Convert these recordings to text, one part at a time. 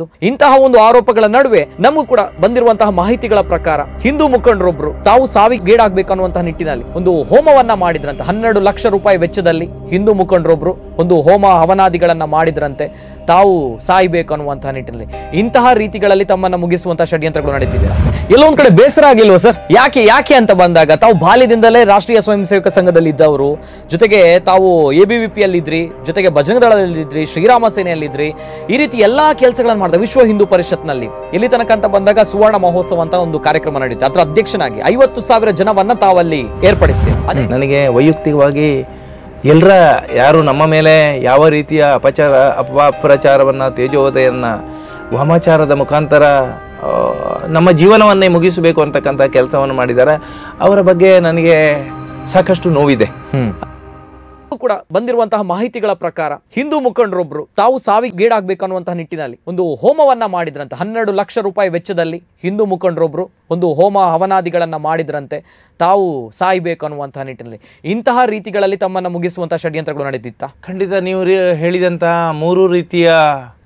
ಇತ್ತು ಇಂತಹ ಒಂದು ಆರೋಪಗಳ ನಡುವೆ ನಮಗೂ ಕೂಡ ಬಂದಿರುವಂತಹ ಮಾಹಿತಿಗಳ ಪ್ರಕಾರ ಹಿಂದೂ ಮುಖಂಡರೊಬ್ರು ತಾವು ಸಾವಿಗೆ ಗೀಡಾಗಬೇಕನ್ನುವಂತಹ ನಿಟ್ಟಿನಲ್ಲಿ ಒಂದು ಹೋಮವನ್ನ ಮಾಡಿದ್ರಂತೆ ಹನ್ನೆರಡು ಲಕ್ಷ ರೂಪಾಯಿ ವೆಚ್ಚದಲ್ಲಿ ಹಿಂದೂ ಮುಖಂಡರೊಬ್ರು ಒಂದು ಹೋಮ ಹವನಾದಿಗಳನ್ನ ಮಾಡಿದ್ರಂತೆ ತಾವು ಸಾಯ್ಬೇಕು ಅನ್ನುವಂತಹ ನಿಟ್ಟಿನಲ್ಲಿ ಇಂತಹ ರೀತಿಗಳಲ್ಲಿ ತಮ್ಮನ್ನು ಮುಗಿಸುವಂತಹ ಷಡ್ಯಂತ್ರಗಳು ನಡೀತಿದೆ ಎಲ್ಲೊಂದ್ ಕಡೆ ಬೇಸರ ಆಗಿಲ್ವಾ ಸರ್ ಯಾಕೆ ಯಾಕೆ ಅಂತ ಬಂದಾಗ ತಾವು ಬಾಲ್ಯದಿಂದಲೇ ರಾಷ್ಟ್ರೀಯ ಸ್ವಯಂ ಸೇವಕ ಸಂಘದಲ್ಲಿ ಇದ್ದವರು ಜೊತೆಗೆ ತಾವು ಎ ಬಿ ವಿ ಇದ್ರಿ ಜೊತೆಗೆ ಭಜಂಗ ದಳದಲ್ಲಿದ್ರಿ ಶ್ರೀರಾಮ ಸೇನೆಯಲ್ಲಿದ್ರಿ ಈ ರೀತಿ ಎಲ್ಲಾ ಕೆಲಸಗಳನ್ನು ಮಾಡಿದ ವಿಶ್ವ ಹಿಂದೂ ಪರಿಷತ್ನಲ್ಲಿ ಎಲ್ಲಿ ತನಕ ಅಂತ ಬಂದಾಗ ಸುವರ್ಣ ಮಹೋತ್ಸವ ಅಂತ ಒಂದು ಕಾರ್ಯಕ್ರಮ ನಡೀತು ಅದರ ಅಧ್ಯಕ್ಷನಾಗಿ ಐವತ್ತು ಸಾವಿರ ಜನವನ್ನ ತಾವಲ್ಲಿ ಏರ್ಪಡಿಸ್ತೀವಿ ಅದೇ ನನಗೆ ವೈಯಕ್ತಿಕವಾಗಿ ಎಲ್ಲರ ಯಾರು ನಮ್ಮ ಮೇಲೆ ಯಾವ ರೀತಿಯ ಅಪಚಾರ ಅಪಪ್ರಚಾರವನ್ನು ತೇಜೋದಯವನ್ನು ವಾಮಾಚಾರದ ಮುಖಾಂತರ ನಮ್ಮ ಜೀವನವನ್ನೇ ಮುಗಿಸಬೇಕು ಅಂತಕ್ಕಂಥ ಕೆಲಸವನ್ನು ಮಾಡಿದ್ದಾರೆ ಅವರ ಬಗ್ಗೆ ನನಗೆ ಸಾಕಷ್ಟು ನೋವಿದೆ ಕೂಡ ಬಂದಿರುವಂತಹ ಮಾಹಿತಿಗಳ ಪ್ರಕಾರ ಹಿಂದೂ ಮುಖಂಡರೊಬ್ಬರು ತಾವು ಸಾವಿಗೆ ಅನ್ನುವಂತಹ ನಿಟ್ಟಿನಲ್ಲಿ ಒಂದು ಹೋಮವನ್ನ ಮಾಡಿದ್ರಂತೆ ಹನ್ನೆರಡು ಲಕ್ಷ ರೂಪಾಯಿ ವೆಚ್ಚದಲ್ಲಿ ಹಿಂದೂ ಮುಖಂಡರೊಬ್ಬರು ಒಂದು ಹೋಮ ಹವನಾದಿಗಳನ್ನು ಮಾಡಿದ್ರಂತೆ ತಾವು ಸಾಯ್ಬೇಕು ಅನ್ನುವಂತಹ ನಿಟ್ಟಿನಲ್ಲಿ ಇಂತಹ ರೀತಿಗಳಲ್ಲಿ ತಮ್ಮನ್ನು ಮುಗಿಸುವಂತಹ ಷಡ್ಯಂತ್ರಗಳು ನಡೆದಿತ್ತ ಖಂಡಿತ ನೀವು ಹೇಳಿದಂತಹ ಮೂರು ರೀತಿಯ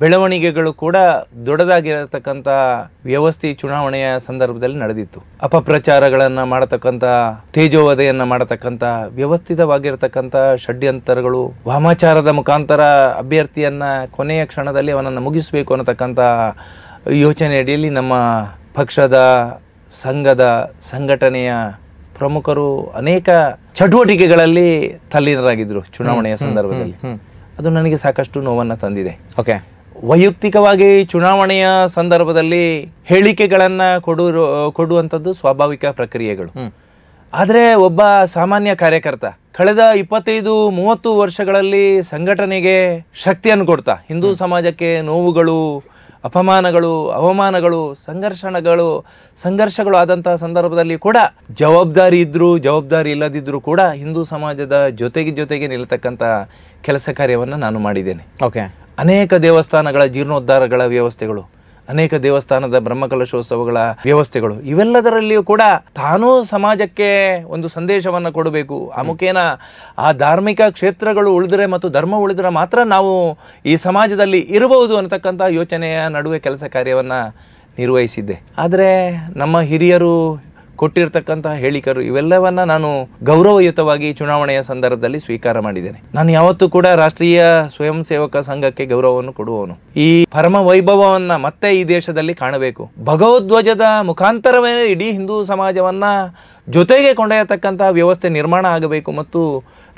ಬೆಳವಣಿಗೆಗಳು ಕೂಡ ದೊಡ್ಡದಾಗಿರತಕ್ಕಂಥ ವ್ಯವಸ್ಥೆ ಚುನಾವಣೆಯ ಸಂದರ್ಭದಲ್ಲಿ ನಡೆದಿತ್ತು ಅಪಪ್ರಚಾರಗಳನ್ನ ಮಾಡತಕ್ಕಂಥ ತೇಜೋವಧೆಯನ್ನ ಮಾಡತಕ್ಕಂಥ ವ್ಯವಸ್ಥಿತವಾಗಿರತಕ್ಕಂಥ ಷಡ್ಯಂತ್ರಗಳು ವಾಮಾಚಾರದ ಮುಖಾಂತರ ಅಭ್ಯರ್ಥಿಯನ್ನ ಕೊನೆಯ ಕ್ಷಣದಲ್ಲಿ ಅವನನ್ನು ಮುಗಿಸಬೇಕು ಅನ್ನತಕ್ಕಂಥ ಯೋಚನೆಯಡಿಯಲ್ಲಿ ನಮ್ಮ ಪಕ್ಷದ ಸಂಘದ ಸಂಘಟನೆಯ ಪ್ರಮುಖರು ಅನೇಕ ಚಟುವಟಿಕೆಗಳಲ್ಲಿ ತಲ್ಲೀನರಾಗಿದ್ರು ಚುನಾವಣೆಯ ಸಂದರ್ಭದಲ್ಲಿ ಅದು ನನಗೆ ಸಾಕಷ್ಟು ನೋವನ್ನು ತಂದಿದೆ ಓಕೆ ವೈಯಕ್ತಿಕವಾಗಿ ಚುನಾವಣೆಯ ಸಂದರ್ಭದಲ್ಲಿ ಹೇಳಿಕೆಗಳನ್ನು ಕೊಡು ಕೊಡುವಂಥದ್ದು ಸ್ವಾಭಾವಿಕ ಪ್ರಕ್ರಿಯೆಗಳು ಆದರೆ ಒಬ್ಬ ಸಾಮಾನ್ಯ ಕಾರ್ಯಕರ್ತ ಕಳೆದ ಇಪ್ಪತ್ತೈದು ಮೂವತ್ತು ವರ್ಷಗಳಲ್ಲಿ ಸಂಘಟನೆಗೆ ಶಕ್ತಿಯನ್ನು ಕೊಡ್ತಾ ಹಿಂದೂ ಸಮಾಜಕ್ಕೆ ನೋವುಗಳು ಅಪಮಾನಗಳು ಅವಮಾನಗಳು ಸಂಘರ್ಷಣಗಳು ಸಂಘರ್ಷಗಳು ಆದಂತಹ ಸಂದರ್ಭದಲ್ಲಿ ಕೂಡ ಜವಾಬ್ದಾರಿ ಇದ್ದರೂ ಜವಾಬ್ದಾರಿ ಇಲ್ಲದಿದ್ದರೂ ಕೂಡ ಹಿಂದೂ ಸಮಾಜದ ಜೊತೆಗೆ ಜೊತೆಗೆ ನಿಲ್ಲತಕ್ಕಂಥ ಕೆಲಸ ಕಾರ್ಯವನ್ನು ನಾನು ಮಾಡಿದ್ದೇನೆ ಓಕೆ ಅನೇಕ ದೇವಸ್ಥಾನಗಳ ಜೀರ್ಣೋದ್ಧಾರಗಳ ವ್ಯವಸ್ಥೆಗಳು ಅನೇಕ ದೇವಸ್ಥಾನದ ಬ್ರಹ್ಮಕಲಶೋತ್ಸವಗಳ ವ್ಯವಸ್ಥೆಗಳು ಇವೆಲ್ಲದರಲ್ಲಿಯೂ ಕೂಡ ತಾನೂ ಸಮಾಜಕ್ಕೆ ಒಂದು ಸಂದೇಶವನ್ನು ಕೊಡಬೇಕು ಆ ಮುಖೇನ ಆ ಧಾರ್ಮಿಕ ಕ್ಷೇತ್ರಗಳು ಉಳಿದರೆ ಮತ್ತು ಧರ್ಮ ಉಳಿದರೆ ಮಾತ್ರ ನಾವು ಈ ಸಮಾಜದಲ್ಲಿ ಇರಬಹುದು ಅನ್ನತಕ್ಕಂಥ ಯೋಚನೆಯ ನಡುವೆ ಕೆಲಸ ಕಾರ್ಯವನ್ನು ನಿರ್ವಹಿಸಿದ್ದೆ ಆದರೆ ನಮ್ಮ ಹಿರಿಯರು ಕೊಟ್ಟಿರ್ತಕ್ಕಂತಹ ಹೇಳಿಕರು ಇವೆಲ್ಲವನ್ನ ನಾನು ಗೌರವಯುತವಾಗಿ ಚುನಾವಣೆಯ ಸಂದರ್ಭದಲ್ಲಿ ಸ್ವೀಕಾರ ಮಾಡಿದ್ದೇನೆ ನಾನು ಯಾವತ್ತೂ ಕೂಡ ರಾಷ್ಟ್ರೀಯ ಸ್ವಯಂ ಸೇವಕ ಸಂಘಕ್ಕೆ ಗೌರವವನ್ನು ಕೊಡುವವನು ಈ ಪರಮ ವೈಭವವನ್ನ ಮತ್ತೆ ಈ ದೇಶದಲ್ಲಿ ಕಾಣಬೇಕು ಭಗವದ್ವಜದ ಮುಖಾಂತರವೇ ಇಡೀ ಹಿಂದೂ ಸಮಾಜವನ್ನ ಜೊತೆಗೆ ಕೊಂಡೊಯ್ಯತಕ್ಕಂತಹ ವ್ಯವಸ್ಥೆ ನಿರ್ಮಾಣ ಆಗಬೇಕು ಮತ್ತು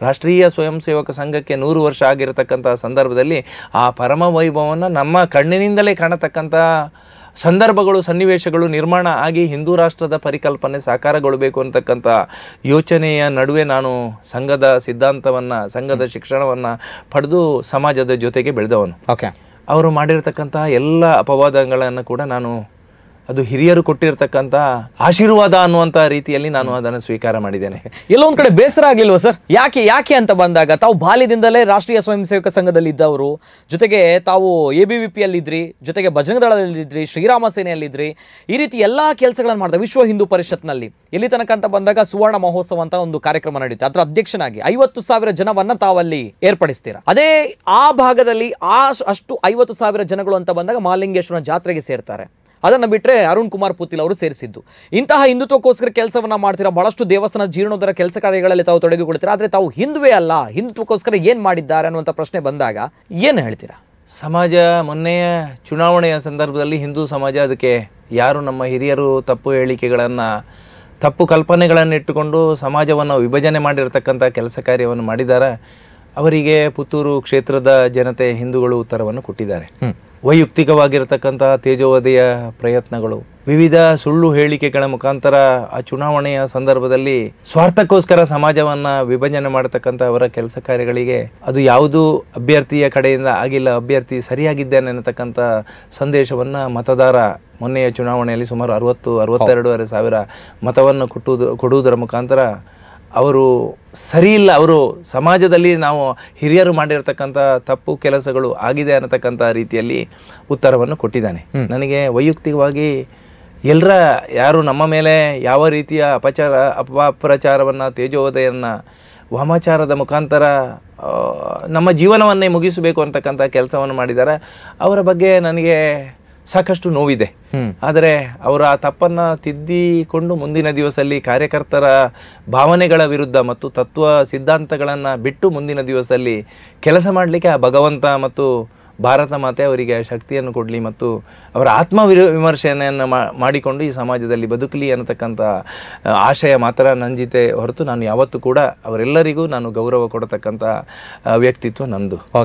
ರಾಷ್ಟ್ರೀಯ ಸ್ವಯಂ ಸೇವಕ ಸಂಘಕ್ಕೆ ನೂರು ವರ್ಷ ಆಗಿರತಕ್ಕಂತಹ ಸಂದರ್ಭದಲ್ಲಿ ಆ ಪರಮ ವೈಭವವನ್ನು ನಮ್ಮ ಕಣ್ಣಿನಿಂದಲೇ ಕಾಣತಕ್ಕಂತಹ ಸಂದರ್ಭಗಳು ಸನ್ನಿವೇಶಗಳು ನಿರ್ಮಾಣ ಆಗಿ ಹಿಂದೂ ರಾಷ್ಟ್ರದ ಪರಿಕಲ್ಪನೆ ಸಾಕಾರಗೊಳ್ಳಬೇಕು ಅಂತಕ್ಕಂಥ ಯೋಚನೆಯ ನಡುವೆ ನಾನು ಸಂಘದ ಸಿದ್ಧಾಂತವನ್ನು ಸಂಘದ ಶಿಕ್ಷಣವನ್ನು ಪಡೆದು ಸಮಾಜದ ಜೊತೆಗೆ ಬೆಳೆದವನು ಓಕೆ ಅವರು ಮಾಡಿರತಕ್ಕಂತಹ ಎಲ್ಲ ಅಪವಾದಗಳನ್ನು ಕೂಡ ನಾನು ಅದು ಹಿರಿಯರು ಕೊಟ್ಟಿರ್ತಕ್ಕಂತ ಆಶೀರ್ವಾದ ಅನ್ನುವಂಥ ರೀತಿಯಲ್ಲಿ ನಾನು ಅದನ್ನು ಸ್ವೀಕಾರ ಮಾಡಿದ್ದೇನೆ ಒಂದ್ ಕಡೆ ಬೇಸರ ಆಗಿಲ್ವ ಸರ್ ಯಾಕೆ ಯಾಕೆ ಅಂತ ಬಂದಾಗ ತಾವು ಬಾಲ್ಯದಿಂದಲೇ ರಾಷ್ಟ್ರೀಯ ಸ್ವಯಂ ಸೇವಕ ಸಂಘದಲ್ಲಿ ಇದ್ದವರು ಜೊತೆಗೆ ತಾವು ಎ ಬಿ ವಿ ಪಿಯಲ್ಲಿದ್ದಿರಿ ಜೊತೆಗೆ ಭಜನದಳದಲ್ಲಿದ್ದಿರಿ ಶ್ರೀರಾಮ ಸೇನೆಯಲ್ಲಿದ್ರಿ ಈ ರೀತಿ ಎಲ್ಲ ಕೆಲಸಗಳನ್ನು ಮಾಡಿದ ವಿಶ್ವ ಹಿಂದೂ ಪರಿಷತ್ನಲ್ಲಿ ಎಲ್ಲಿ ತನಕ ಅಂತ ಬಂದಾಗ ಸುವರ್ಣ ಮಹೋತ್ಸವ ಅಂತ ಒಂದು ಕಾರ್ಯಕ್ರಮ ನಡೆಯುತ್ತೆ ಅದರ ಅಧ್ಯಕ್ಷನಾಗಿ ಐವತ್ತು ಸಾವಿರ ಜನವನ್ನ ತಾವಲ್ಲಿ ಏರ್ಪಡಿಸ್ತೀರ ಅದೇ ಆ ಭಾಗದಲ್ಲಿ ಆ ಅಷ್ಟು ಐವತ್ತು ಸಾವಿರ ಜನಗಳು ಅಂತ ಬಂದಾಗ ಮಹಾಲಿಂಗೇಶ್ವರ ಜಾತ್ರೆಗೆ ಸೇರ್ತಾರೆ ಅದನ್ನು ಬಿಟ್ಟರೆ ಅರುಣ್ ಕುಮಾರ್ ಪುತಿಲ್ ಅವರು ಸೇರಿಸಿದ್ದು ಇಂತಹ ಹಿಂದುತ್ವಕ್ಕೋಸ್ಕರ ಕೆಲಸವನ್ನು ಮಾಡ್ತೀರಾ ಬಹಳಷ್ಟು ದೇವಸ್ಥಾನ ಜೀರ್ಣೋದರ ಕೆಲಸ ಕಾರ್ಯಗಳಲ್ಲಿ ತಾವು ತೊಡಗಿಕೊಳ್ತೀರಾ ಆದರೆ ತಾವು ಹಿಂದುವೇ ಅಲ್ಲ ಹಿಂದುತ್ವಕ್ಕೋಸ್ಕರ ಏನು ಮಾಡಿದ್ದಾರೆ ಅನ್ನುವಂಥ ಪ್ರಶ್ನೆ ಬಂದಾಗ ಏನು ಹೇಳ್ತೀರಾ ಸಮಾಜ ಮೊನ್ನೆಯ ಚುನಾವಣೆಯ ಸಂದರ್ಭದಲ್ಲಿ ಹಿಂದೂ ಸಮಾಜ ಅದಕ್ಕೆ ಯಾರು ನಮ್ಮ ಹಿರಿಯರು ತಪ್ಪು ಹೇಳಿಕೆಗಳನ್ನು ತಪ್ಪು ಕಲ್ಪನೆಗಳನ್ನು ಇಟ್ಟುಕೊಂಡು ಸಮಾಜವನ್ನು ವಿಭಜನೆ ಮಾಡಿರತಕ್ಕಂಥ ಕೆಲಸ ಕಾರ್ಯವನ್ನು ಮಾಡಿದ್ದಾರೆ ಅವರಿಗೆ ಪುತ್ತೂರು ಕ್ಷೇತ್ರದ ಜನತೆ ಹಿಂದೂಗಳು ಉತ್ತರವನ್ನು ಕೊಟ್ಟಿದ್ದಾರೆ ವೈಯಕ್ತಿಕವಾಗಿರತಕ್ಕಂತಹ ತೇಜೋವಧಿಯ ಪ್ರಯತ್ನಗಳು ವಿವಿಧ ಸುಳ್ಳು ಹೇಳಿಕೆಗಳ ಮುಖಾಂತರ ಆ ಚುನಾವಣೆಯ ಸಂದರ್ಭದಲ್ಲಿ ಸ್ವಾರ್ಥಕ್ಕೋಸ್ಕರ ಸಮಾಜವನ್ನು ವಿಭಜನೆ ಮಾಡತಕ್ಕಂತ ಅವರ ಕೆಲಸ ಕಾರ್ಯಗಳಿಗೆ ಅದು ಯಾವುದು ಅಭ್ಯರ್ಥಿಯ ಕಡೆಯಿಂದ ಆಗಿಲ್ಲ ಅಭ್ಯರ್ಥಿ ಸರಿಯಾಗಿದ್ದೇನೆ ಅನ್ನತಕ್ಕಂಥ ಸಂದೇಶವನ್ನು ಮತದಾರ ಮೊನ್ನೆಯ ಚುನಾವಣೆಯಲ್ಲಿ ಸುಮಾರು ಅರವತ್ತು ಅರವತ್ತೆರಡೂವರೆ ಸಾವಿರ ಮತವನ್ನು ಕೊಟ್ಟುವುದು ಕೊಡುವುದರ ಮುಖಾಂತರ ಅವರು ಸರಿಯಿಲ್ಲ ಅವರು ಸಮಾಜದಲ್ಲಿ ನಾವು ಹಿರಿಯರು ಮಾಡಿರತಕ್ಕಂಥ ತಪ್ಪು ಕೆಲಸಗಳು ಆಗಿದೆ ಅನ್ನತಕ್ಕಂಥ ರೀತಿಯಲ್ಲಿ ಉತ್ತರವನ್ನು ಕೊಟ್ಟಿದ್ದಾನೆ ನನಗೆ ವೈಯಕ್ತಿಕವಾಗಿ ಎಲ್ಲರ ಯಾರು ನಮ್ಮ ಮೇಲೆ ಯಾವ ರೀತಿಯ ಅಪಚಾರ ಅಪಪ್ರಚಾರವನ್ನು ತೇಜೋದಯನ್ನು ವಾಮಾಚಾರದ ಮುಖಾಂತರ ನಮ್ಮ ಜೀವನವನ್ನೇ ಮುಗಿಸಬೇಕು ಅಂತಕ್ಕಂಥ ಕೆಲಸವನ್ನು ಮಾಡಿದ್ದಾರೆ ಅವರ ಬಗ್ಗೆ ನನಗೆ ಸಾಕಷ್ಟು ನೋವಿದೆ ಆದರೆ ಅವರ ತಪ್ಪನ್ನು ತಿದ್ದಿಕೊಂಡು ಮುಂದಿನ ದಿವಸದಲ್ಲಿ ಕಾರ್ಯಕರ್ತರ ಭಾವನೆಗಳ ವಿರುದ್ಧ ಮತ್ತು ತತ್ವ ಸಿದ್ಧಾಂತಗಳನ್ನು ಬಿಟ್ಟು ಮುಂದಿನ ದಿವಸದಲ್ಲಿ ಕೆಲಸ ಮಾಡಲಿಕ್ಕೆ ಆ ಭಗವಂತ ಮತ್ತು ಭಾರತ ಮಾತೆ ಅವರಿಗೆ ಶಕ್ತಿಯನ್ನು ಕೊಡಲಿ ಮತ್ತು ಅವರ ಆತ್ಮ ವಿಮರ್ಶೆಯನ್ನು ಮಾಡಿಕೊಂಡು ಈ ಸಮಾಜದಲ್ಲಿ ಬದುಕಲಿ ಅನ್ನತಕ್ಕಂಥ ಆಶಯ ಮಾತ್ರ ನನ್ನ ಜೊತೆ ಹೊರತು ನಾನು ಯಾವತ್ತೂ ಕೂಡ ಅವರೆಲ್ಲರಿಗೂ ನಾನು ಗೌರವ ಕೊಡತಕ್ಕಂಥ ವ್ಯಕ್ತಿತ್ವ ನಂದು ಓಕೆ